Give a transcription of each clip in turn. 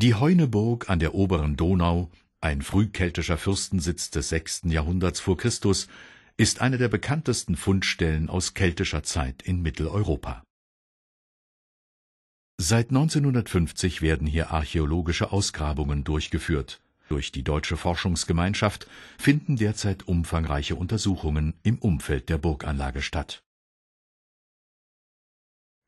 Die Heuneburg an der oberen Donau, ein frühkeltischer Fürstensitz des 6. Jahrhunderts vor Christus, ist eine der bekanntesten Fundstellen aus keltischer Zeit in Mitteleuropa. Seit 1950 werden hier archäologische Ausgrabungen durchgeführt. Durch die Deutsche Forschungsgemeinschaft finden derzeit umfangreiche Untersuchungen im Umfeld der Burganlage statt.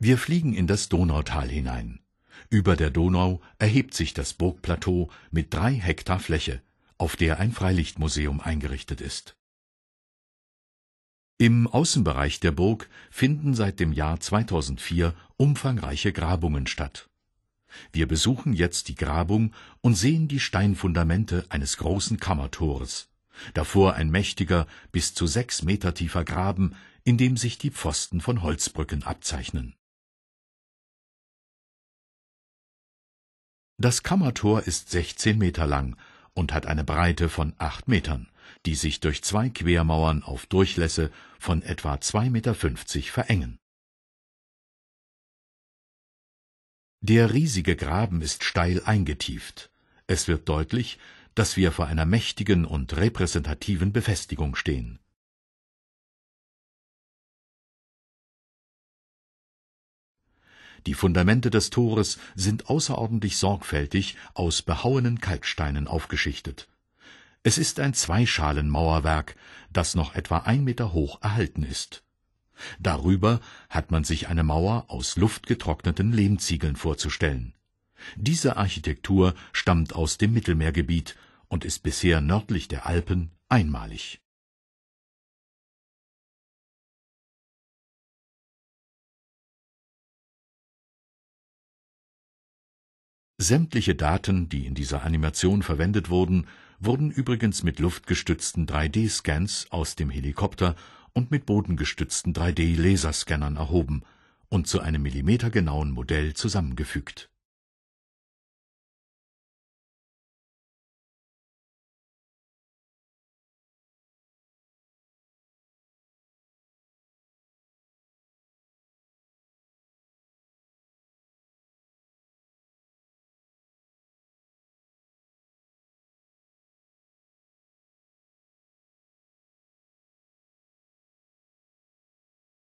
Wir fliegen in das Donautal hinein. Über der Donau erhebt sich das Burgplateau mit drei Hektar Fläche, auf der ein Freilichtmuseum eingerichtet ist. Im Außenbereich der Burg finden seit dem Jahr 2004 umfangreiche Grabungen statt. Wir besuchen jetzt die Grabung und sehen die Steinfundamente eines großen Kammertores. Davor ein mächtiger, bis zu sechs Meter tiefer Graben, in dem sich die Pfosten von Holzbrücken abzeichnen. Das Kammertor ist 16 Meter lang und hat eine Breite von 8 Metern, die sich durch zwei Quermauern auf Durchlässe von etwa 2,50 Meter verengen. Der riesige Graben ist steil eingetieft. Es wird deutlich, dass wir vor einer mächtigen und repräsentativen Befestigung stehen Die Fundamente des Tores sind außerordentlich sorgfältig aus behauenen Kalksteinen aufgeschichtet. Es ist ein Zweischalenmauerwerk, das noch etwa ein Meter hoch erhalten ist. Darüber hat man sich eine Mauer aus luftgetrockneten Lehmziegeln vorzustellen. Diese Architektur stammt aus dem Mittelmeergebiet und ist bisher nördlich der Alpen einmalig Sämtliche Daten, die in dieser Animation verwendet wurden, wurden übrigens mit luftgestützten 3D-Scans aus dem Helikopter und mit bodengestützten 3D-Laserscannern erhoben und zu einem millimetergenauen Modell zusammengefügt